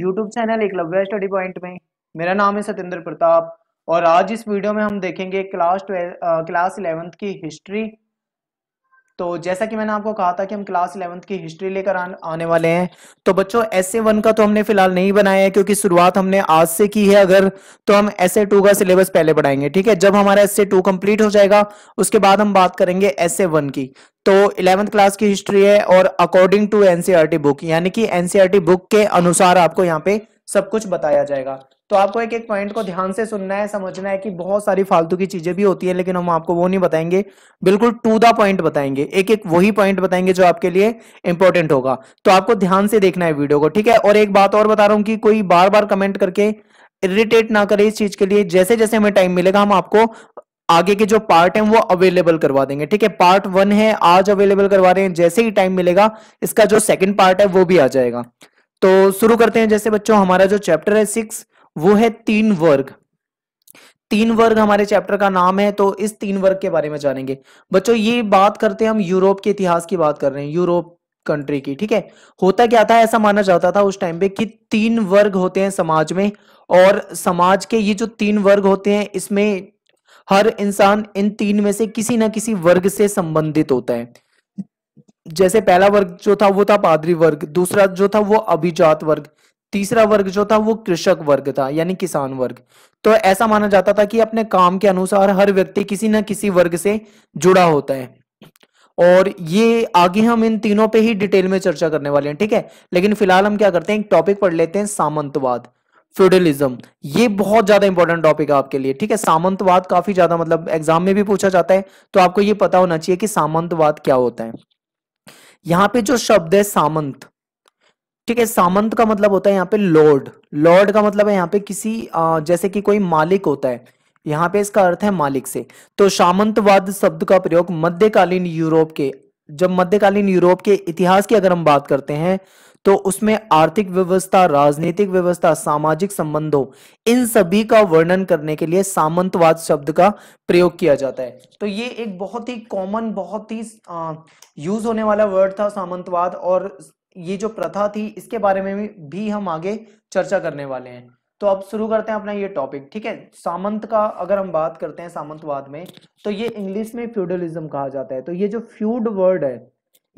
YouTube channel Eklavya study point में मेरा नाम है सतेंद्र प्रताप और आज इस वीडियो में हम देखेंगे क्लास ट्वेल्थ क्लास इलेवेंथ की हिस्ट्री तो जैसा कि मैंने आपको कहा था कि हम क्लास इलेवंथ की हिस्ट्री लेकर आने वाले हैं तो बच्चों एस ए वन का तो हमने फिलहाल नहीं बनाया है क्योंकि शुरुआत हमने आज से की है अगर तो हम एस ए टू का सिलेबस पहले बढ़ाएंगे ठीक है जब हमारा एस ए टू कंप्लीट हो जाएगा उसके बाद हम बात करेंगे एस ए वन की तो इलेवंथ क्लास की हिस्ट्री है और अकॉर्डिंग टू एनसीआरटी बुक यानी कि एनसीआरटी बुक e के अनुसार आपको यहाँ पे सब कुछ बताया जाएगा तो आपको एक एक पॉइंट को ध्यान से सुनना है समझना है कि बहुत सारी फालतू की चीजें भी होती है लेकिन हम आपको वो नहीं बताएंगे बिल्कुल टू द पॉइंट बताएंगे एक एक वही पॉइंट बताएंगे जो आपके लिए इंपॉर्टेंट होगा तो आपको ध्यान से देखना है वीडियो को ठीक है और एक बात और बता रहा हूं कि कोई बार बार कमेंट करके इरिटेट ना करे इस चीज के लिए जैसे जैसे हमें टाइम मिलेगा हम आपको आगे के जो पार्ट है वो अवेलेबल करवा देंगे ठीक है पार्ट वन है आज अवेलेबल करवा रहे हैं जैसे ही टाइम मिलेगा इसका जो सेकंड पार्ट है वो भी आ जाएगा तो शुरू करते हैं जैसे बच्चों हमारा जो चैप्टर है सिक्स वो है तीन वर्ग तीन वर्ग हमारे चैप्टर का नाम है तो इस तीन वर्ग के बारे में जानेंगे बच्चों ये बात करते हैं हम यूरोप के इतिहास की बात कर रहे हैं यूरोप कंट्री की ठीक है होता क्या था ऐसा माना जाता था उस टाइम पे कि तीन वर्ग होते हैं समाज में और समाज के ये जो तीन वर्ग होते हैं इसमें हर इंसान इन तीन में से किसी ना किसी वर्ग से संबंधित होता है जैसे पहला वर्ग जो था वो था पादरी वर्ग दूसरा जो था वो अभिजात वर्ग तीसरा वर्ग जो था वो कृषक वर्ग था यानी किसान वर्ग तो ऐसा माना जाता था कि अपने काम के अनुसार हर व्यक्ति किसी न किसी वर्ग से जुड़ा होता है और ये आगे हम इन तीनों पे ही डिटेल में चर्चा करने वाले हैं ठीक है लेकिन फिलहाल हम क्या करते हैं एक टॉपिक पढ़ लेते हैं सामंतवाद फ्यूडलिज्म ये बहुत ज्यादा इंपॉर्टेंट टॉपिक है आपके लिए ठीक है सामंतवाद काफी ज्यादा मतलब एग्जाम में भी पूछा जाता है तो आपको ये पता होना चाहिए कि सामंतवाद क्या होता है यहाँ पे जो शब्द है सामंत ठीक है सामंत का मतलब होता है यहाँ पे लॉर्ड लॉर्ड का मतलब है यहाँ पे किसी आ, जैसे कि कोई मालिक होता है यहाँ पे इसका अर्थ है मालिक से तो सामंतवाद शब्द का प्रयोग मध्यकालीन यूरोप के जब मध्यकालीन यूरोप के इतिहास की अगर हम बात करते हैं तो उसमें आर्थिक व्यवस्था राजनीतिक व्यवस्था सामाजिक संबंधों इन सभी का वर्णन करने के लिए सामंतवाद शब्द का प्रयोग किया जाता है तो ये एक बहुत ही कॉमन बहुत ही यूज होने वाला वर्ड था सामंतवाद और ये जो प्रथा थी इसके बारे में भी हम आगे चर्चा करने वाले हैं तो अब शुरू करते हैं अपना ये टॉपिक ठीक है सामंत का अगर हम बात करते हैं सामंतवाद में तो ये इंग्लिश में फ्यूडलिज्म कहा जाता है तो ये जो फ्यूड वर्ड है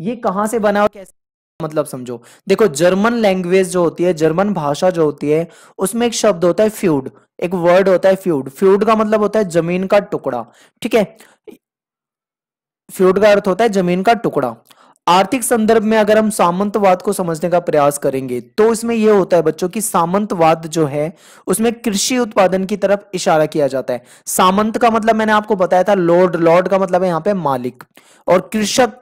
ये कहाँ से बना और कैसे मतलब समझो देखो जर्मन लैंग्वेज जो होती है जर्मन भाषा जो होती है उसमें एक शब्द होता है फ्यूड एक वर्ड होता है फ्यूड फ्यूड का मतलब होता है जमीन का टुकड़ा ठीक है फ्यूड का अर्थ होता है जमीन का टुकड़ा आर्थिक संदर्भ में अगर हम सामंतवाद को समझने का प्रयास करेंगे तो इसमें यह होता है बच्चों की सामंतवाद जो है उसमें कृषि उत्पादन की तरफ इशारा किया जाता है सामंत का मतलब मैंने आपको बताया था लॉर्ड लॉर्ड का मतलब है यहाँ पे मालिक और कृषक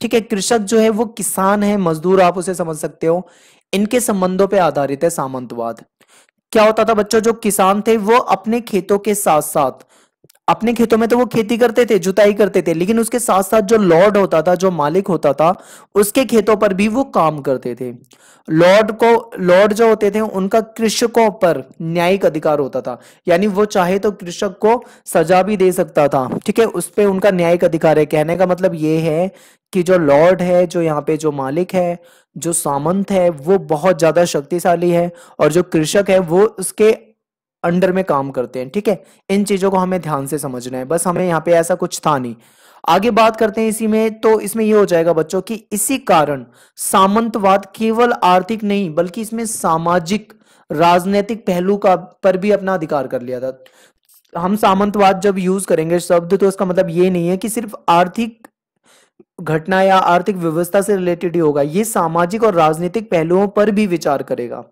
ठीक है कृषक जो है वो किसान है मजदूर आप उसे समझ सकते हो इनके संबंधों पर आधारित है सामंतवाद क्या होता था बच्चों जो किसान थे वो अपने खेतों के साथ साथ अपने खेतों में तो वो खेती करते थे जुताई करते थे लेकिन उसके साथ साथ जो लॉर्ड होता था जो मालिक होता था उसके खेतों पर भी वो काम करते थे लॉर्ड को लॉर्ड जो होते थे उनका कृषकों पर न्यायिक अधिकार होता था यानी वो चाहे तो कृषक को सजा भी दे सकता था ठीक है उस पर उनका न्यायिक अधिकार है कहने का मतलब ये है कि जो लॉर्ड है जो यहाँ पे जो मालिक है जो सामंत है वो बहुत ज्यादा शक्तिशाली है और जो कृषक है वो उसके अंडर में काम करते हैं ठीक है इन चीजों को हमें ध्यान से समझना है बस हमें यहाँ पे ऐसा कुछ था नहीं आगे बात करते हैं इसी में तो इसमें यह हो जाएगा बच्चों कि इसी कारण सामंतवाद केवल आर्थिक नहीं बल्कि इसमें सामाजिक राजनीतिक पहलू का पर भी अपना अधिकार कर लिया था हम सामंतवाद जब यूज करेंगे शब्द तो इसका मतलब ये नहीं है कि सिर्फ आर्थिक घटना या आर्थिक व्यवस्था से रिलेटेड ही होगा ये सामाजिक और राजनीतिक पहलुओं पर भी विचार करेगा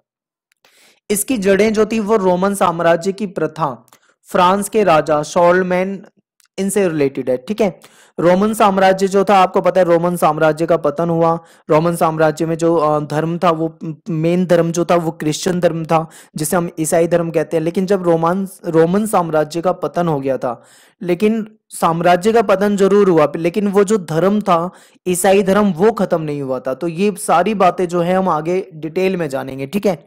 इसकी जड़ें जो थी वो रोमन साम्राज्य की प्रथा फ्रांस के राजा शॉर्लमैन इनसे रिलेटेड है ठीक है रोमन साम्राज्य जो था आपको पता है रोमन साम्राज्य का पतन हुआ रोमन साम्राज्य में जो धर्म था वो मेन धर्म जो था वो क्रिश्चियन धर्म था जिसे हम ईसाई धर्म कहते हैं लेकिन जब रोमान रोमन साम्राज्य का पतन हो गया था लेकिन साम्राज्य का पतन जरूर हुआ लेकिन वो जो धर्म था ईसाई धर्म वो खत्म नहीं हुआ था तो ये सारी बातें जो है हम आगे डिटेल में जानेंगे ठीक है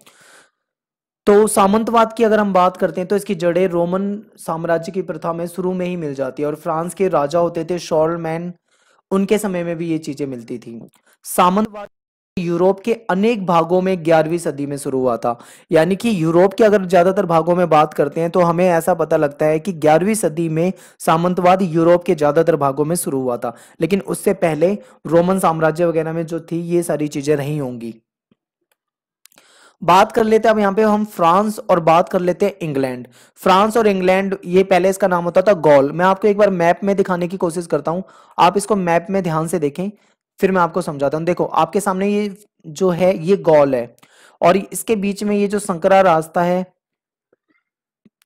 तो सामंतवाद की अगर हम बात करते हैं तो इसकी जड़ें रोमन साम्राज्य की प्रथा में शुरू में ही मिल जाती है और फ्रांस के राजा होते थे शॉर्लमैन उनके समय में भी ये चीजें मिलती थी सामंतवाद यूरोप के अनेक भागों में ग्यारहवीं सदी में शुरू हुआ था यानी कि यूरोप के अगर ज्यादातर भागों में बात करते हैं तो हमें ऐसा पता लगता है कि ग्यारहवीं सदी में सामंतवाद यूरोप के ज्यादातर भागों में शुरू हुआ था लेकिन उससे पहले रोमन साम्राज्य वगैरह में जो थी ये सारी चीजें रही होंगी बात कर लेते हैं अब यहाँ पे हम फ्रांस और बात कर लेते हैं इंग्लैंड फ्रांस और इंग्लैंड ये पहले इसका नाम होता था गॉल मैं आपको एक बार मैप में दिखाने की कोशिश करता हूँ आप इसको मैप में ध्यान से देखें फिर मैं आपको समझाता हूँ देखो आपके सामने ये जो है ये गॉल है और इसके बीच में ये जो संकरा रास्ता है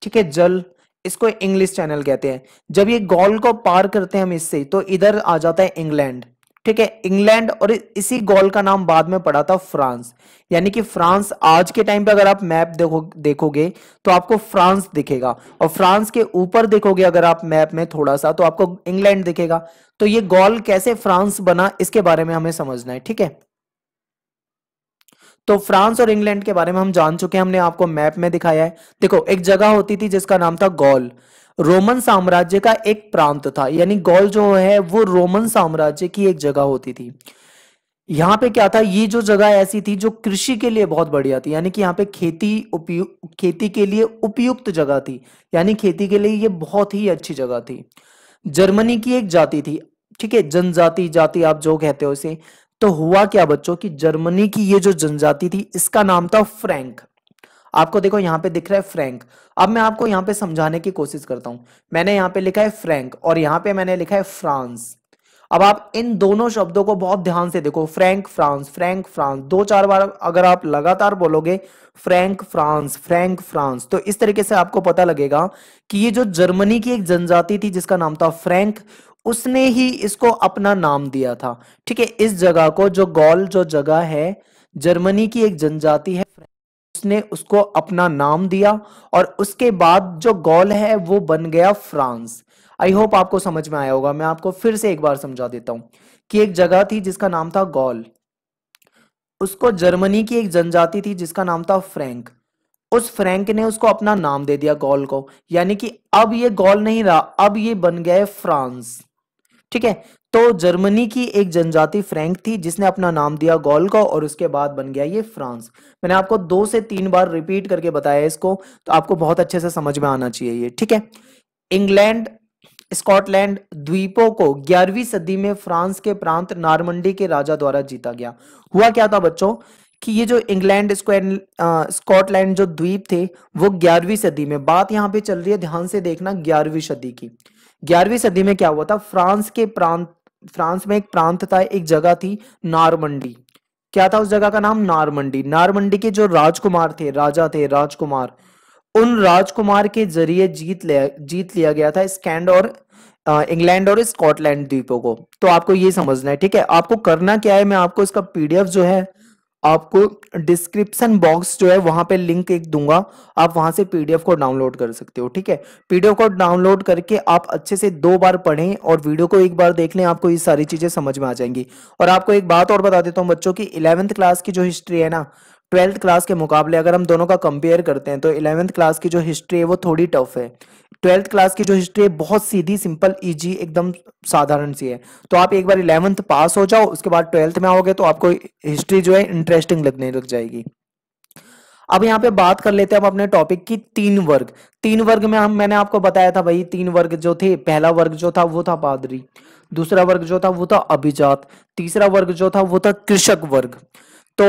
ठीक है जल इसको इंग्लिश चैनल कहते हैं जब ये गॉल को पार करते हैं हम इससे तो इधर आ जाता है इंग्लैंड ठीक है इंग्लैंड और इसी गोल का नाम बाद में पड़ा था फ्रांस यानी कि फ्रांस आज के टाइम पे अगर आप मैप देखो देखोगे तो आपको फ्रांस दिखेगा और फ्रांस के ऊपर देखोगे अगर आप मैप में थोड़ा सा तो आपको इंग्लैंड दिखेगा तो ये गोल कैसे फ्रांस बना इसके बारे में हमें समझना है ठीक है तो फ्रांस और इंग्लैंड के बारे में हम जान चुके हैं हमने आपको मैप में दिखाया है देखो एक जगह होती थी जिसका नाम था गोल रोमन साम्राज्य का एक प्रांत था यानी गॉल जो है वो रोमन साम्राज्य की एक जगह होती थी यहाँ पे क्या था ये जो जगह ऐसी थी जो कृषि के लिए बहुत बढ़िया थी यानी कि यहाँ पे खेती उपयुक्त खेती के लिए उपयुक्त जगह थी यानी खेती के लिए ये बहुत ही अच्छी जगह थी जर्मनी की एक जाति थी ठीक है जनजाति जाति आप जो कहते हो इसे तो हुआ क्या बच्चों कि जर्मनी की ये जो जनजाति थी इसका नाम था फ्रैंक आपको देखो यहाँ पे दिख रहा है फ्रैंक अब मैं आपको यहाँ पे समझाने की कोशिश करता हूं मैंने यहाँ पे लिखा है फ्रैंक और यहाँ पे मैंने लिखा है फ्रांस अब आप इन दोनों शब्दों को बहुत ध्यान से देखो फ्रैंक फ्रांस फ्रैंक फ्रांस दो चार बार अगर आप लगातार बोलोगे फ्रैंक फ्रांस फ्रैंक फ्रांस तो इस तरीके से आपको पता लगेगा कि ये जो जर्मनी की एक जनजाति थी जिसका नाम था फ्रैंक उसने ही इसको अपना नाम दिया था ठीक है इस जगह को जो गॉल जो जगह है जर्मनी की एक जनजाति है उसने उसको अपना नाम दिया और उसके बाद जो गॉल है वो बन गया फ्रांस आई होप आपको समझ में आया होगा मैं आपको फिर से एक बार समझा देता हूँ कि एक जगह थी जिसका नाम था गॉल उसको जर्मनी की एक जनजाति थी जिसका नाम था फ्रैंक उस फ्रैंक ने उसको अपना नाम दे दिया गॉल को यानी कि अब ये गॉल नहीं रहा अब ये बन गया फ्रांस ठीक है तो जर्मनी की एक जनजाति फ्रैंक थी जिसने अपना नाम दिया गोल को और उसके बाद बन गया ये फ्रांस मैंने आपको दो से तीन बार रिपीट करके बताया इसको तो आपको बहुत अच्छे से समझ में आना चाहिए ये ठीक है इंग्लैंड स्कॉटलैंड द्वीपों को 11वीं सदी में फ्रांस के प्रांत नारमंडी के राजा द्वारा जीता गया हुआ क्या था बच्चों कि ये जो इंग्लैंड स्कॉटलैंड जो द्वीप थे वो 11वीं सदी में बात यहां पे चल रही है ध्यान से देखना 11वीं सदी की 11वीं सदी में क्या हुआ था फ्रांस के प्रांत फ्रांस में एक प्रांत था एक जगह थी नारमंडी क्या था उस जगह का नाम नारमंडी नारमंडी के जो राजकुमार थे राजा थे राजकुमार उन राजकुमार के जरिए जीत लिया जीत लिया गया था स्कैंड और इंग्लैंड और स्कॉटलैंड द्वीपों को तो आपको ये समझना है ठीक है आपको करना क्या है मैं आपको इसका पीडीएफ जो है आपको डिस्क्रिप्शन बॉक्स जो है वहां पे लिंक एक दूंगा आप वहां से पीडीएफ को डाउनलोड कर सकते हो ठीक है पीडीएफ को डाउनलोड करके आप अच्छे से दो बार पढ़ें और वीडियो को एक बार देख लें आपको ये सारी चीजें समझ में आ जाएंगी और आपको एक बात और बता देता हूँ बच्चों की इलेवेंथ क्लास की जो हिस्ट्री है ना ट्वेल्थ क्लास के मुकाबले अगर हम दोनों का कंपेयर करते हैं तो इलेवेंथ क्लास की जो हिस्ट्री है वो थोड़ी टफ है ट्वेल्थ क्लास की जो हिस्ट्री है बहुत सीधी सिंपल इजी एकदम साधारण सी है तो आप एक बार इलेवंथ पास हो जाओ उसके बाद ट्वेल्थ में आओगे तो आपको हिस्ट्री जो है इंटरेस्टिंग लगने लग जाएगी अब यहाँ पे बात कर लेते हैं अब अपने टॉपिक की तीन वर्ग तीन वर्ग में हम मैंने आपको बताया था भाई तीन वर्ग जो थे पहला वर्ग जो था वो था पादरी दूसरा वर्ग जो था वो था अभिजात तीसरा वर्ग जो था वो था कृषक वर्ग तो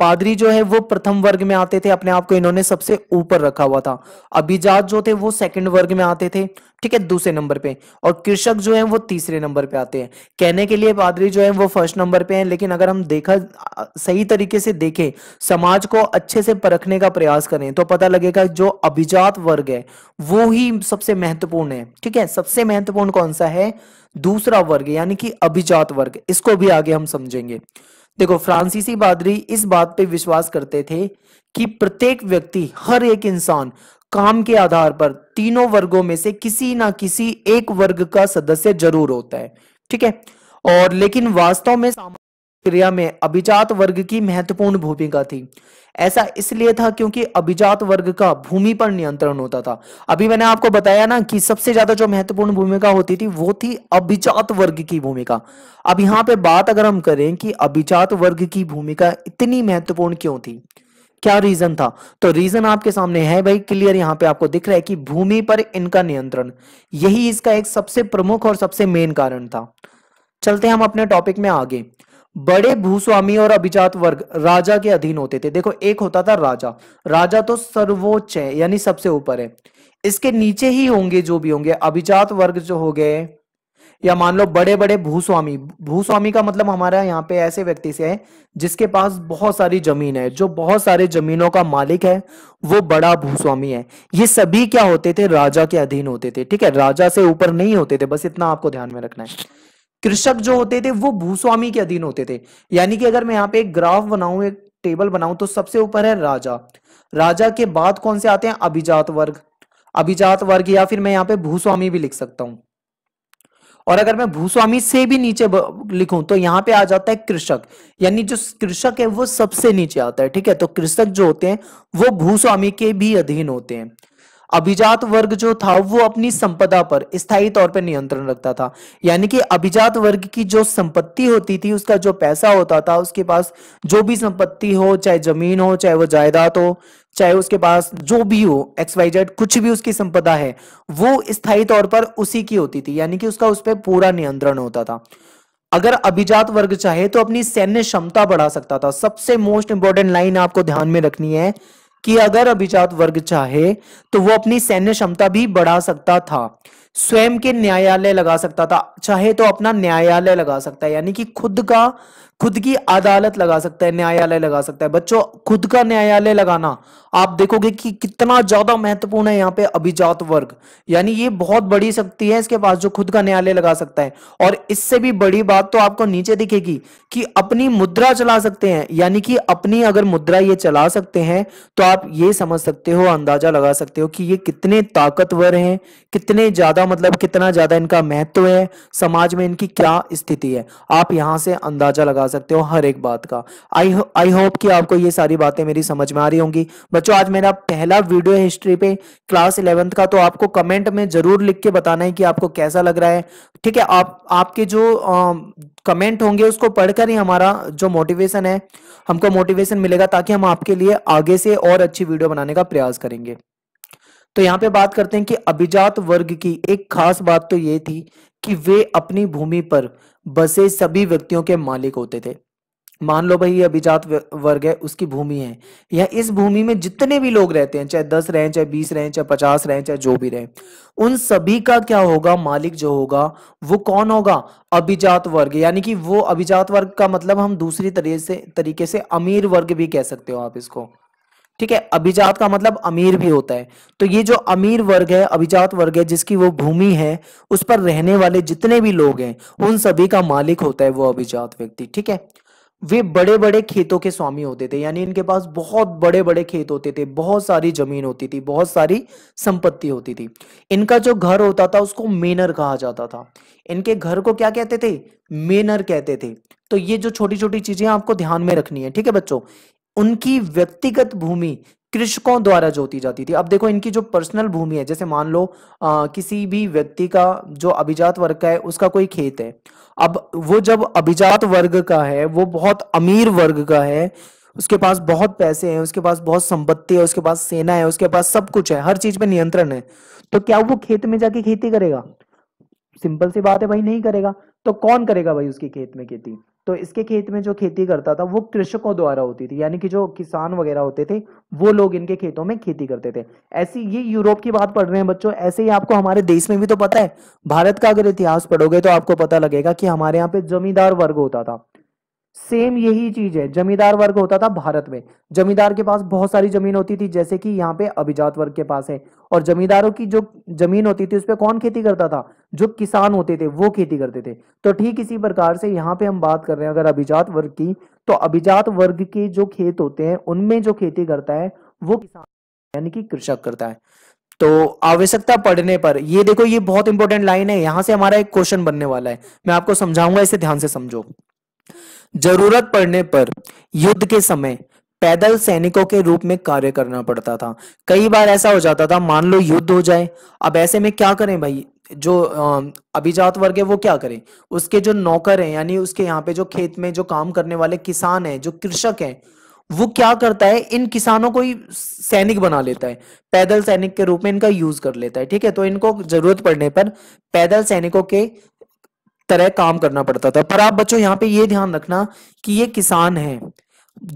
पादरी जो है वो प्रथम वर्ग में आते थे अपने आप को इन्होंने सबसे ऊपर रखा हुआ था अभिजात जो थे वो सेकंड वर्ग में आते थे ठीक है दूसरे नंबर पे और कृषक जो है वो तीसरे नंबर पे आते हैं कहने के लिए पादरी जो है वो फर्स्ट नंबर पे है लेकिन अगर हम देखा सही तरीके से देखें समाज को अच्छे से परखने का प्रयास करें तो पता लगेगा जो अभिजात वर्ग है वो ही सबसे महत्वपूर्ण है ठीक है सबसे महत्वपूर्ण कौन सा है दूसरा वर्ग यानी कि अभिजात वर्ग इसको भी आगे हम समझेंगे देखो फ्रांसीसी बादरी इस बात पे विश्वास करते थे कि प्रत्येक व्यक्ति हर एक इंसान काम के आधार पर तीनों वर्गों में से किसी ना किसी एक वर्ग का सदस्य जरूर होता है ठीक है और लेकिन वास्तव में क्रिया में अभिजात वर्ग की महत्वपूर्ण भूमिका थी ऐसा इसलिए था क्योंकि अभिजात वर्ग का भूमि पर नियंत्रण होता था अभी मैंने आपको बताया ना कि सबसे ज्यादा जो महत्वपूर्ण भूमिका होती थी वो थी अभिजात वर्ग की भूमिका अब यहाँ पे बात अगर हम करें कि अभिजात वर्ग की भूमिका इतनी महत्वपूर्ण क्यों थी क्या रीजन था तो रीजन आपके सामने है भाई क्लियर यहाँ पे आपको दिख रहा है कि भूमि पर इनका नियंत्रण यही इसका एक सबसे प्रमुख और सबसे मेन कारण था चलते हैं हम अपने टॉपिक में आगे बड़े भूस्वामी और अभिजात वर्ग राजा के अधीन होते थे देखो एक होता था राजा राजा तो सर्वोच्च है यानी सबसे ऊपर है इसके नीचे ही होंगे जो भी होंगे अभिजात वर्ग जो हो गए या मान लो बड़े बड़े भूस्वामी भूस्वामी का मतलब हमारा यहाँ पे ऐसे व्यक्ति से है जिसके पास बहुत सारी जमीन है जो बहुत सारे जमीनों का मालिक है वो बड़ा भूस्वामी है ये सभी क्या होते थे राजा के अधीन होते थे ठीक है राजा से ऊपर नहीं होते थे बस इतना आपको ध्यान में रखना है कृषक जो होते थे वो भूस्वामी के अधीन होते थे यानी कि अगर मैं यहाँ पे एक ग्राफ बनाऊ एक टेबल बनाऊ तो सबसे ऊपर है राजा राजा के बाद कौन से आते हैं अभिजात वर्ग अभिजात वर्ग या फिर मैं यहाँ पे भूस्वामी भी लिख सकता हूं और अगर मैं भूस्वामी से भी नीचे लिखूं तो यहाँ पे आ जाता है कृषक यानी जो कृषक है वो सबसे नीचे आता है ठीक है तो कृषक जो होते हैं वो भूस्वामी के भी अधीन होते हैं अभिजात वर्ग जो था वो अपनी संपदा पर स्थायी तौर पर नियंत्रण रखता था यानी कि अभिजात वर्ग की जो संपत्ति होती थी उसका जो पैसा होता था उसके पास जो भी संपत्ति हो चाहे जमीन हो चाहे वो जायदाद हो चाहे उसके पास जो भी हो एक्स वाई जेड कुछ भी उसकी संपदा है वो स्थायी तौर पर उसी की होती थी यानी कि उसका उस पर पूरा नियंत्रण होता था अगर अभिजात वर्ग चाहे तो अपनी सैन्य क्षमता बढ़ा सकता था सबसे मोस्ट इंपॉर्टेंट लाइन आपको ध्यान में रखनी है कि अगर अभिजात वर्ग चाहे तो वो अपनी सैन्य क्षमता भी बढ़ा सकता था स्वयं के न्यायालय लगा सकता था चाहे तो अपना न्यायालय लगा सकता है यानी कि खुद का खुद की अदालत लगा सकता है न्यायालय लगा सकता है बच्चों खुद का न्यायालय लगाना आप देखोगे कि कितना ज्यादा महत्वपूर्ण है यहाँ पे अभिजात वर्ग यानी ये बहुत बड़ी शक्ति है इसके पास जो खुद का न्यायालय लगा सकता है और इससे भी बड़ी बात तो आपको नीचे दिखेगी कि अपनी मुद्रा चला सकते हैं यानी कि अपनी अगर मुद्रा ये चला सकते हैं तो आप ये समझ सकते हो अंदाजा लगा सकते हो कि ये कितने ताकतवर है कितने ज्यादा ज़्यादा मतलब कितना ज़्यादा इनका महत्व है समाज में इनकी क्या स्थिति है आप यहां से अंदाजा लगा सकते हो हर एक बात का आई आई होप कि आपको ये सारी बातें मेरी समझ में आ रही होंगी बच्चों आज मेरा पहला वीडियो हिस्ट्री पे क्लास इलेवंथ का तो आपको कमेंट में ज़रूर लिख के बताना है कि आपको कैसा लग रहा है ठीक है आप आपके जो आ, कमेंट होंगे उसको पढ़कर ही हमारा जो मोटिवेशन है हमको मोटिवेशन मिलेगा ताकि हम आपके लिए आगे से और अच्छी वीडियो बनाने का प्रयास करेंगे तो यहाँ पे बात करते हैं कि अभिजात वर्ग की एक खास बात तो ये थी कि वे अपनी भूमि पर बसे सभी व्यक्तियों के मालिक होते थे मान लो भाई ये अभिजात वर्ग है उसकी भूमि है या इस भूमि में जितने भी लोग रहते हैं चाहे दस रहें चाहे बीस रहें चाहे पचास रहें चाहे जो भी रहें उन सभी का क्या होगा मालिक जो होगा वो कौन होगा अभिजात वर्ग यानी कि वो अभिजात वर्ग का मतलब हम दूसरी तरीके से तरीके से अमीर वर्ग भी कह सकते हो आप इसको ठीक है अभिजात का मतलब अमीर भी होता है तो ये जो अमीर वर्ग है अभिजात वर्ग है जिसकी वो भूमि है उस पर रहने वाले जितने भी लोग हैं उन सभी का मालिक होता है वो अभिजात व्यक्ति ठीक है वे बड़े बड़े खेतों के स्वामी होते थे यानी इनके पास बहुत बड़े बड़े खेत होते थे बहुत सारी जमीन होती थी बहुत सारी संपत्ति होती थी इनका जो घर होता था उसको मेनर कहा जाता था इनके घर को क्या कहते थे मेनर कहते थे तो ये जो छोटी छोटी चीजें आपको ध्यान में रखनी है ठीक है बच्चों उनकी व्यक्तिगत भूमि कृषकों द्वारा जोती जाती थी अब देखो इनकी जो पर्सनल भूमि है जैसे मान लो आ, किसी भी व्यक्ति का जो अभिजात वर्ग का है उसका कोई खेत है अब वो जब अभिजात वर्ग का है वो बहुत अमीर वर्ग का है उसके पास बहुत पैसे हैं उसके पास बहुत संपत्ति है उसके पास सेना है उसके पास सब कुछ है हर चीज पे नियंत्रण है तो क्या वो खेत में जाके खेती करेगा सिंपल सी बात है भाई नहीं करेगा तो कौन करेगा भाई उसकी खेत में खेती तो इसके खेत में जो खेती करता था वो कृषकों द्वारा होती थी यानी कि जो किसान वगैरह होते थे वो लोग इनके खेतों में खेती करते थे ऐसी ये यूरोप की बात पढ़ रहे हैं बच्चों ऐसे ही आपको हमारे देश में भी तो पता है भारत का अगर इतिहास पढ़ोगे तो आपको पता लगेगा कि हमारे यहाँ पे जमींदार वर्ग होता था सेम यही चीज है जमींदार वर्ग होता था भारत में जमींदार के पास बहुत सारी जमीन होती थी जैसे कि यहाँ पे अभिजात वर्ग के पास है और जमींदारों की जो जमीन होती थी उस पर कौन खेती करता था जो किसान होते थे वो खेती करते थे तो ठीक इसी प्रकार से यहाँ पे हम बात कर रहे हैं अगर अभिजात वर्ग की तो अभिजात वर्ग के जो खेत होते हैं उनमें जो खेती करता है वो किसान यानी कि कृषक करता है तो आवश्यकता पड़ने पर ये देखो ये बहुत इंपॉर्टेंट लाइन है यहां से हमारा एक क्वेश्चन बनने वाला है मैं आपको समझाऊंगा इसे ध्यान से समझो जरूरत पड़ने पर युद्ध के समय पैदल सैनिकों के रूप में कार्य करना पड़ता था कई बार ऐसा हो जाता था मान लो युद्ध हो जाए अब ऐसे में क्या करें भाई जो अभिजात वर्ग है वो क्या करे उसके जो नौकर हैं यानी उसके यहाँ पे जो खेत में जो काम करने वाले किसान हैं जो कृषक हैं वो क्या करता है इन किसानों को ही सैनिक बना लेता है पैदल सैनिक के रूप में इनका यूज कर लेता है ठीक है तो इनको जरूरत पड़ने पर पैदल सैनिकों के तरह काम करना पड़ता था पर आप बच्चों यहाँ पे ये ध्यान रखना कि ये किसान है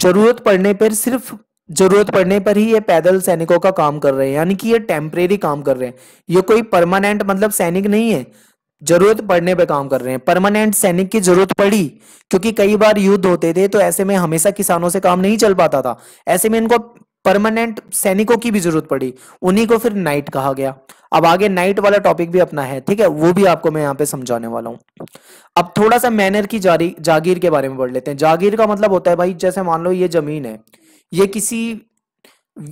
जरूरत पड़ने पर सिर्फ जरूरत पड़ने पर ही ये पैदल सैनिकों का काम कर रहे हैं यानी कि ये टेम्परेरी काम कर रहे हैं ये कोई परमानेंट मतलब सैनिक नहीं है जरूरत पड़ने पर काम कर रहे हैं परमानेंट सैनिक की जरूरत पड़ी क्योंकि कई बार युद्ध होते थे तो ऐसे में हमेशा किसानों से काम नहीं चल पाता था ऐसे में इनको परमानेंट सैनिकों की भी जरूरत पड़ी उन्हीं को फिर नाइट कहा गया अब आगे नाइट वाला टॉपिक भी अपना है ठीक है वो भी आपको मैं यहाँ पे समझाने वाला हूँ अब थोड़ा सा मैनर की जारी जागीर के बारे में पढ़ लेते हैं जागीर का मतलब होता है भाई जैसे मान लो ये जमीन है ये किसी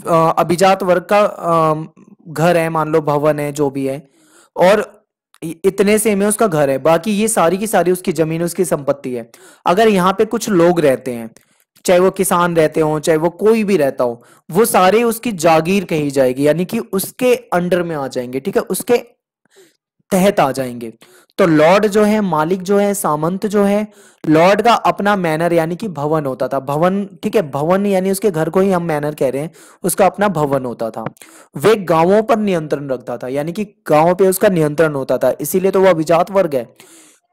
अभिजात वर्ग का घर है मान लो भवन है जो भी है और इतने से में उसका घर है बाकी ये सारी की सारी उसकी जमीन उसकी संपत्ति है अगर यहाँ पे कुछ लोग रहते हैं चाहे वो किसान रहते हो चाहे वो कोई भी रहता हो वो सारे उसकी जागीर कही जाएगी यानी कि उसके अंडर में आ जाएंगे ठीक है उसके तहत आ जाएंगे तो लॉर्ड जो है मालिक जो है सामंत जो है लॉर्ड का अपना मैनर यानी कि भवन होता था भवन ठीक है भवन यानी उसके घर को ही हम मैनर कह रहे हैं उसका अपना भवन होता था वे गांवों पर नियंत्रण रखता था यानी कि गांव पे उसका नियंत्रण होता था इसीलिए तो वो अभिजात वर्ग है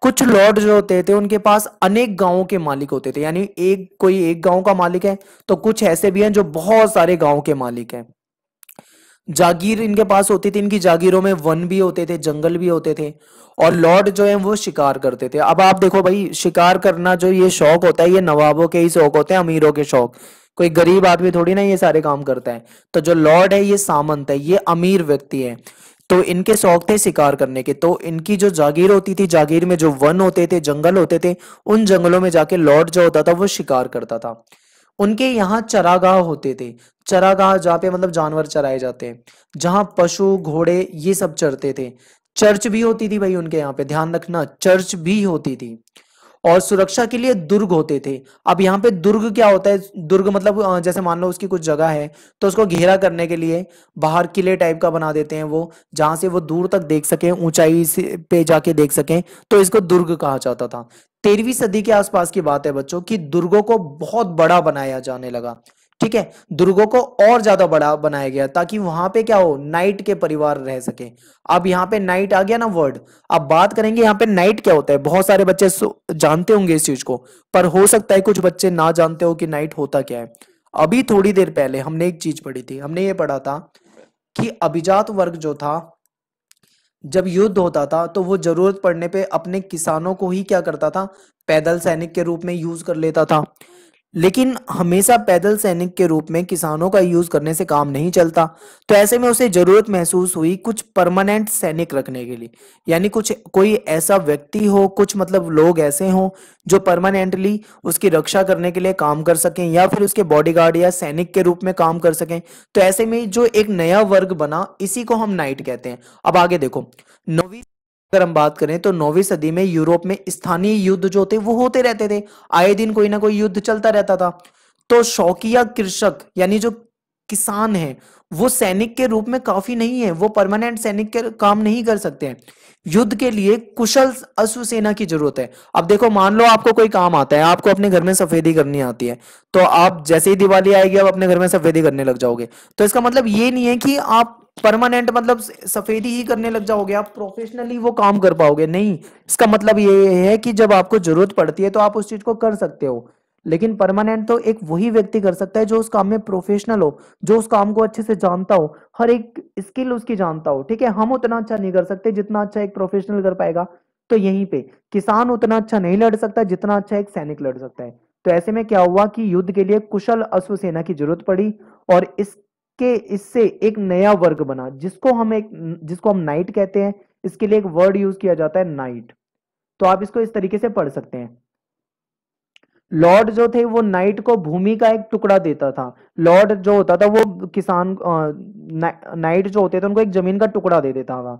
कुछ लॉर्ड जो होते थे उनके पास अनेक गांवों के मालिक होते थे यानी एक कोई एक गांव का मालिक है तो कुछ ऐसे भी हैं जो बहुत सारे गांव के मालिक हैं जागीर इनके पास होती थी इनकी जागीरों में वन भी होते थे जंगल भी होते थे और लॉर्ड जो है वो शिकार करते थे अब आप देखो भाई शिकार करना जो ये शौक होता है ये नवाबों के ही शौक होते हैं अमीरों के शौक कोई गरीब आदमी थोड़ी ना ये सारे काम करता है तो जो लॉर्ड है ये सामंत है ये अमीर व्यक्ति है तो इनके शौक थे शिकार करने के तो इनकी जो जागीर होती थी जागीर में जो वन होते थे जंगल होते थे उन जंगलों में जाके लॉर्ड जो होता था वो शिकार करता था उनके यहाँ चरागाह होते थे चरागाह जहाँ पे मतलब जानवर चराए जाते हैं जहाँ पशु घोड़े ये सब चरते थे चर्च भी होती थी भाई उनके यहाँ पे ध्यान रखना चर्च भी होती थी और सुरक्षा के लिए दुर्ग होते थे अब यहाँ पे दुर्ग क्या होता है दुर्ग मतलब जैसे मान लो उसकी कुछ जगह है तो उसको घेरा करने के लिए बाहर किले टाइप का बना देते हैं वो जहां से वो दूर तक देख सके ऊंचाई पे जाके देख सके तो इसको दुर्ग कहा जाता था तेरहवीं सदी के आसपास की बात है बच्चों की दुर्गों को बहुत बड़ा बनाया जाने लगा ठीक है दुर्गों को और ज्यादा बड़ा बनाया गया ताकि वहां पे क्या हो नाइट के परिवार रह सके अब यहाँ पे नाइट आ गया ना वर्ड अब बात करेंगे यहाँ पे नाइट क्या होता है बहुत सारे बच्चे जानते होंगे इस चीज को पर हो सकता है कुछ बच्चे ना जानते हो कि नाइट होता क्या है अभी थोड़ी देर पहले हमने एक चीज पढ़ी थी हमने ये पढ़ा था कि अभिजात वर्ग जो था जब युद्ध होता था तो वो जरूरत पड़ने पे अपने किसानों को ही क्या करता था पैदल सैनिक के रूप में यूज कर लेता था लेकिन हमेशा पैदल सैनिक के रूप में किसानों का यूज करने से काम नहीं चलता तो ऐसे में उसे जरूरत महसूस हुई कुछ परमानेंट सैनिक रखने के लिए यानी कुछ कोई ऐसा व्यक्ति हो कुछ मतलब लोग ऐसे हो जो परमानेंटली उसकी रक्षा करने के लिए काम कर सकें या फिर उसके बॉडीगार्ड या सैनिक के रूप में काम कर सकें तो ऐसे में जो एक नया वर्ग बना इसी को हम नाइट कहते हैं अब आगे देखो नवी अगर हम बात करें तो नौवीं सदी में यूरोप में स्थानीय युद्ध जो थे वो होते रहते थे आए दिन कोई ना कोई युद्ध चलता रहता था तो शौकिया कृषक यानी जो किसान है वो सैनिक के रूप में काफी नहीं है वो परमानेंट सैनिक के काम नहीं कर सकते हैं युद्ध के लिए कुशल अश्व सेना की जरूरत है अब देखो मान लो आपको कोई काम आता है आपको अपने घर में सफेदी करनी आती है तो आप जैसे ही दिवाली आएगी आप अपने घर में सफेदी करने लग जाओगे तो इसका मतलब ये नहीं है कि आप परमानेंट मतलब सफेदी ही करने लग जाओगे आप प्रोफेशनली वो काम कर पाओगे नहीं इसका मतलब ये है कि जब आपको जरूरत पड़ती है तो आप उस चीज को कर सकते हो लेकिन परमानेंट तो एक वही व्यक्ति कर सकता है जो उस काम में प्रोफेशनल हो जो उस काम को अच्छे से जानता हो हर एक स्किल उसकी जानता हो ठीक है हम उतना अच्छा नहीं कर सकते जितना अच्छा एक प्रोफेशनल कर पाएगा तो यहीं पे किसान उतना अच्छा नहीं लड़ सकता जितना अच्छा एक सैनिक लड़ सकता है तो ऐसे में क्या हुआ कि युद्ध के लिए कुशल अश्व सेना की जरूरत पड़ी और इस के इससे एक नया वर्ग बना जिसको हम एक जिसको हम नाइट कहते हैं इसके लिए एक वर्ड यूज किया जाता है नाइट तो आप इसको इस तरीके से पढ़ सकते हैं लॉर्ड जो थे वो नाइट को भूमि का एक टुकड़ा देता था लॉर्ड जो होता था वो किसान ना, नाइट जो होते थे उनको एक जमीन का टुकड़ा दे देता था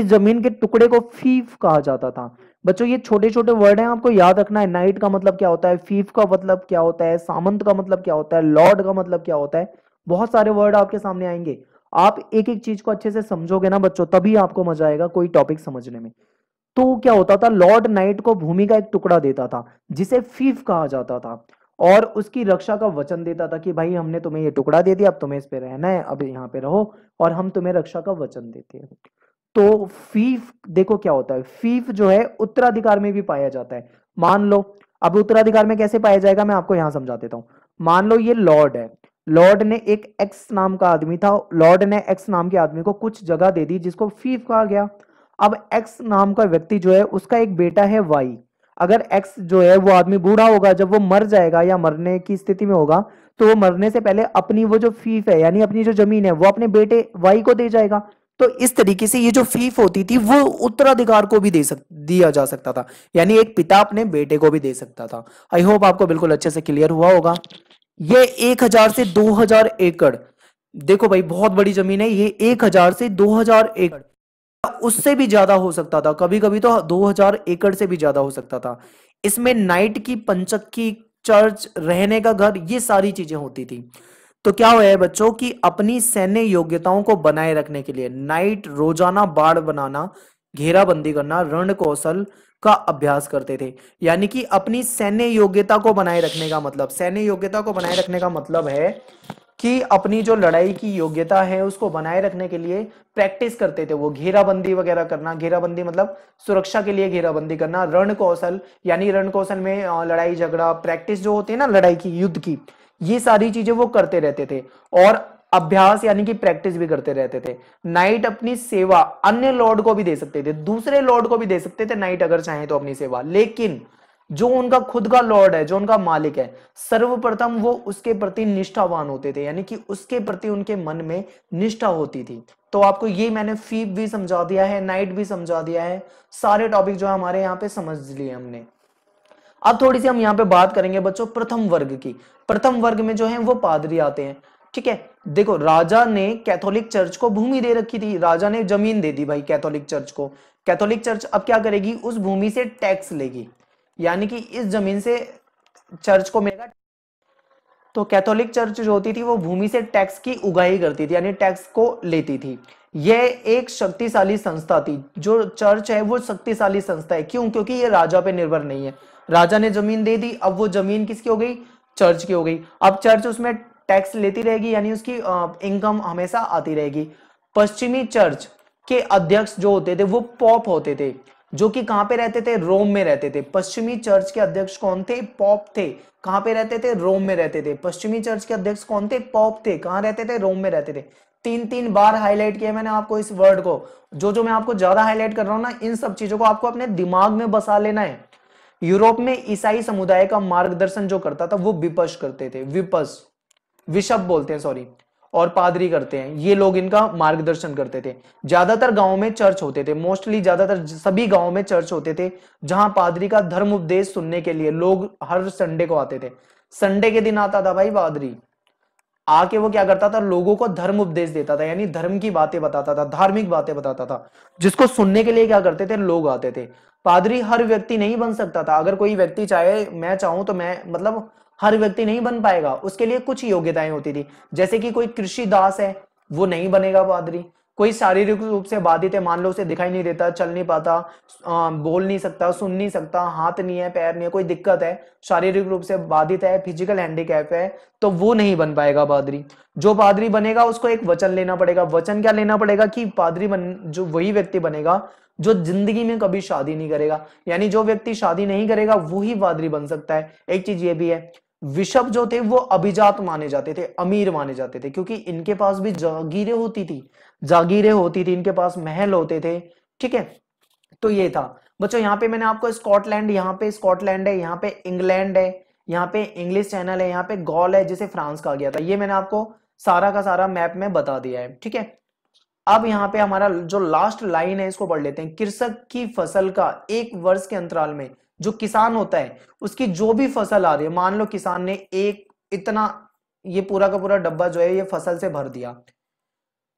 इस जमीन के टुकड़े को फीफ कहा जाता था बच्चों ये छोटे छोटे वर्ड हैं आपको याद रखना है नाइट का मतलब क्या होता है फीफ का मतलब क्या होता है सामंत का मतलब क्या होता है लॉर्ड का मतलब क्या होता है बहुत सारे वर्ड आपके सामने आएंगे आप एक एक चीज को अच्छे से समझोगे ना बच्चों तभी आपको मजा आएगा कोई टॉपिक समझने में तो क्या होता था लॉर्ड नाइट को भूमि का एक टुकड़ा देता था जिसे फीफ कहा जाता था और उसकी रक्षा का वचन देता था कि भाई हमने तुम्हें ये टुकड़ा दे दिया अब तुम्हें इस पे रहना है अब यहाँ पे रहो और हम तुम्हें रक्षा का वचन देते हैं तो फीफ देखो क्या होता है फीफ जो है उत्तराधिकार में भी पाया जाता है मान लो अब उत्तराधिकार में कैसे पाया जाएगा मैं आपको यहाँ समझा देता हूँ मान लो ये लॉर्ड है लॉर्ड ने एक एक्स नाम का आदमी था लॉर्ड ने एक्स नाम के आदमी को कुछ जगह दे दी जिसको फीफ कहा गया अब एक्स नाम का व्यक्ति जो है उसका एक बेटा है वाई अगर एक्स जो है वो आदमी बूढ़ा होगा जब वो मर जाएगा या मरने की स्थिति में होगा तो वो मरने से पहले अपनी वो जो फीफ है यानी अपनी जो जमीन है वो अपने बेटे वाई को दे जाएगा तो इस तरीके से ये जो फीफ होती थी वो उत्तराधिकार को भी दे सक दिया जा सकता था यानी एक पिता अपने बेटे को भी दे सकता था आई होप आपको बिल्कुल अच्छे से क्लियर हुआ होगा ये एक हजार से दो हजार एकड़ देखो भाई बहुत बड़ी जमीन है ये एक हजार से दो हजार एकड़ उससे भी ज्यादा हो सकता था कभी कभी तो दो हजार एकड़ से भी ज्यादा हो सकता था इसमें नाइट की पंचक्की चर्च रहने का घर ये सारी चीजें होती थी तो क्या हुआ है बच्चों कि अपनी सैन्य योग्यताओं को बनाए रखने के लिए नाइट रोजाना बाढ़ बनाना घेराबंदी करना रण कौशल का अभ्यास करते थे यानी कि अपनी सैन्य योग्यता को बनाए रखने का मतलब सैन्य योग्यता को बनाए रखने का मतलब है कि अपनी जो लड़ाई की योग्यता है उसको बनाए रखने के लिए प्रैक्टिस करते थे वो घेराबंदी वगैरह करना घेराबंदी मतलब सुरक्षा के लिए घेराबंदी करना रण कौशल यानी रण कौशल में लड़ाई झगड़ा प्रैक्टिस जो होती है ना लड़ाई की युद्ध की ये सारी चीजें वो करते रहते थे और अभ्यास यानी कि प्रैक्टिस भी करते रहते थे नाइट अपनी सेवा अन्य लॉर्ड को भी दे सकते थे दूसरे लॉर्ड को भी दे सकते थे नाइट अगर चाहे तो अपनी सेवा लेकिन जो उनका खुद का लॉर्ड है जो उनका मालिक है सर्वप्रथम वो उसके प्रति निष्ठावान होते थे यानी कि उसके प्रति उनके मन में निष्ठा होती थी तो आपको ये मैंने फीप भी समझा दिया है नाइट भी समझा दिया है सारे टॉपिक जो है हमारे यहाँ पे समझ लिए हमने अब थोड़ी सी हम यहाँ पे बात करेंगे बच्चों प्रथम वर्ग की प्रथम वर्ग में जो है वो पादरी आते हैं ठीक है देखो राजा ने कैथोलिक चर्च को भूमि दे रखी थी राजा ने जमीन दे दी भाई कैथोलिक चर्च को कैथोलिक चर्च अब क्या करेगी उस भूमि से टैक्स लेगी यानी कि इस जमीन से चर्च को मिलेगा तो कैथोलिक चर्च जो होती थी वो भूमि से टैक्स की उगाही करती थी यानी टैक्स को लेती थी यह एक शक्तिशाली संस्था थी जो चर्च है वो शक्तिशाली संस्था है क्यों क्योंकि ये राजा पे निर्भर नहीं है राजा ने जमीन दे दी अब वो जमीन किसकी हो गई चर्च की हो गई अब चर्च उसमें टैक्स लेती रहेगी यानी उसकी इनकम हमेशा आती रहेगी पश्चिमी चर्च के अध्यक्ष जो होते थे वो पॉप होते थे जो कि कहां पे रहते थे रोम में रहते थे पश्चिमी चर्च के अध्यक्ष कौन थे पॉप थे कहां पे रहते थे रोम में रहते थे पश्चिमी चर्च के अध्यक्ष कौन थे पॉप थे कहां रहते थे रोम में रहते थे तीन तीन बार हाईलाइट किया मैंने आपको इस वर्ड को जो जो मैं आपको ज्यादा हाईलाइट कर रहा हूं ना इन सब चीजों को आपको अपने दिमाग में बसा लेना है यूरोप में ईसाई समुदाय का मार्गदर्शन जो करता था वो विपश करते थे विपश विशप बोलते हैं सॉरी और पादरी करते हैं ये लोग इनका मार्गदर्शन करते थे ज्यादातर गांव में चर्च होते थे मोस्टली ज्यादातर सभी गांव में चर्च होते थे जहां पादरी का धर्म उपदेश सुनने के लिए लोग हर संडे को आते थे संडे के दिन आता था भाई पादरी आके वो क्या करता था लोगों को धर्म उपदेश देता था यानी धर्म की बातें बताता था धार्मिक बातें बताता था जिसको सुनने के लिए क्या करते थे लोग आते थे पादरी हर व्यक्ति नहीं बन सकता था अगर कोई व्यक्ति चाहे मैं चाहूं तो मैं मतलब हर व्यक्ति नहीं बन पाएगा उसके लिए कुछ योग्यताएं होती थी जैसे कि कोई कृषि दास है वो नहीं बनेगा पादरी कोई शारीरिक रूप से बाधित है मान लो उसे दिखाई नहीं देता चल नहीं पाता बोल नहीं सकता सुन नहीं सकता हाथ नहीं है पैर नहीं है कोई दिक्कत है शारीरिक रूप से बाधित है फिजिकल हैंडीकैप है तो वो नहीं बन पाएगा पादरी जो पादरी बनेगा उसको एक वचन लेना पड़ेगा वचन क्या लेना पड़ेगा कि पादरी बन जो वही व्यक्ति बनेगा जो जिंदगी में कभी शादी नहीं करेगा यानी जो व्यक्ति शादी नहीं करेगा वो ही पादरी बन सकता है एक चीज ये भी है विषभ जो थे वो अभिजात माने जाते थे अमीर माने जाते थे क्योंकि इनके पास भी जागीरें होती थी जागीरें होती थी इनके पास महल होते थे ठीक है तो ये था बच्चों यहाँ पे मैंने आपको स्कॉटलैंड यहाँ पे स्कॉटलैंड है यहाँ पे इंग्लैंड है यहाँ पे इंग्लिश चैनल है यहाँ पे गॉल है जिसे फ्रांस कहा गया था ये मैंने आपको सारा का सारा मैप में बता दिया है ठीक है अब यहाँ पे हमारा जो लास्ट लाइन है इसको पढ़ लेते हैं कृषक की फसल का एक वर्ष के अंतराल में जो किसान होता है उसकी जो भी फसल आ रही है मान लो किसान ने एक इतना ये पूरा का पूरा डब्बा जो है ये फसल से भर दिया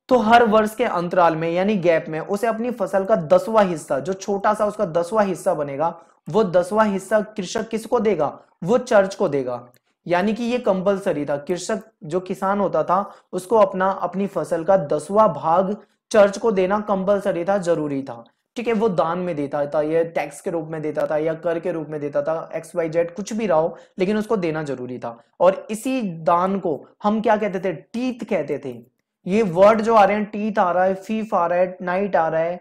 तो हर वर्ष के अंतराल में यानी गैप में उसे अपनी फसल का दसवां हिस्सा जो छोटा सा उसका दसवां हिस्सा बनेगा वो दसवां हिस्सा कृषक किसको देगा वो चर्च को देगा यानी कि ये कंपलसरी था कृषक जो किसान होता था उसको अपना अपनी फसल का दसवां भाग चर्च को देना कंपलसरी था जरूरी था ठीक है वो दान में देता था या टैक्स के रूप में देता था या कर के रूप में देता था एक्स वाई जेड कुछ भी रहा हो लेकिन उसको देना जरूरी था और इसी दान को हम क्या कहते थे टीथ कहते थे ये वर्ड जो आ रहे हैं टीथ आ रहा है फीफ आ रहा है नाइट आ रहा है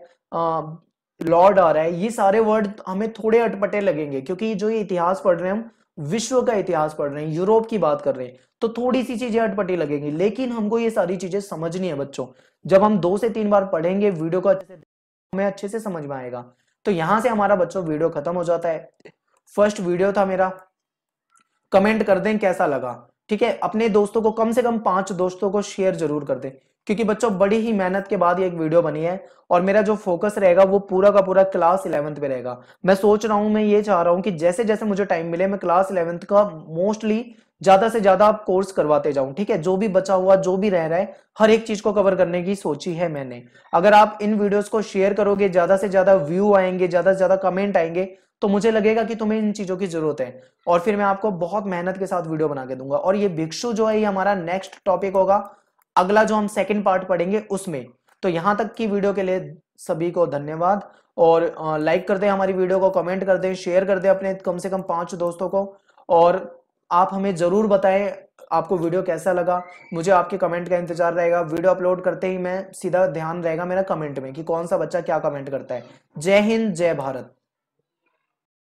लॉर्ड आ रहा है ये सारे वर्ड हमें थोड़े अटपटे लगेंगे क्योंकि जो ये इतिहास पढ़ रहे हैं हम विश्व का इतिहास पढ़ रहे हैं यूरोप की बात कर रहे हैं तो थोड़ी सी चीजें अटपटी लगेंगी लेकिन हमको ये सारी चीजें समझनी है बच्चों जब हम दो से तीन बार पढ़ेंगे वीडियो को अच्छे से हमें अच्छे से समझ में आएगा तो यहां से हमारा बच्चों वीडियो खत्म हो जाता है फर्स्ट वीडियो था मेरा कमेंट कर दें कैसा लगा ठीक है अपने दोस्तों को कम से कम पांच दोस्तों को शेयर जरूर कर दें क्योंकि बच्चों बड़ी ही मेहनत के बाद ये एक वीडियो बनी है और मेरा जो फोकस रहेगा वो पूरा का पूरा क्लास इलेवंथ पे रहेगा मैं सोच रहा हूं मैं ये चाह रहा हूँ कि जैसे जैसे मुझे टाइम मिले मैं क्लास इलेवंथ का मोस्टली ज्यादा से ज्यादा आप कोर्स करवाते जाऊं ठीक है जो भी बचा हुआ जो भी रह रहा है हर एक चीज को कवर करने की सोची है मैंने अगर आप इन वीडियोस को शेयर करोगे ज्यादा से ज्यादा व्यू आएंगे ज्यादा से ज्यादा कमेंट आएंगे तो मुझे लगेगा कि तुम्हें इन चीजों की जरूरत है और फिर मैं आपको बहुत मेहनत के साथ वीडियो बना के दूंगा और ये भिक्षु जो है ये हमारा नेक्स्ट टॉपिक होगा अगला जो हम सेकेंड पार्ट पढ़ेंगे उसमें तो यहां तक की वीडियो के लिए सभी को धन्यवाद और लाइक कर दें हमारी वीडियो को कमेंट कर दें शेयर कर दें अपने कम से कम पांच दोस्तों को और आप हमें जरूर बताएं आपको वीडियो कैसा लगा मुझे आपके कमेंट का इंतजार रहेगा वीडियो अपलोड करते ही मैं सीधा ध्यान रहेगा मेरा कमेंट में कि कौन सा बच्चा क्या कमेंट करता है जय हिंद जय भारत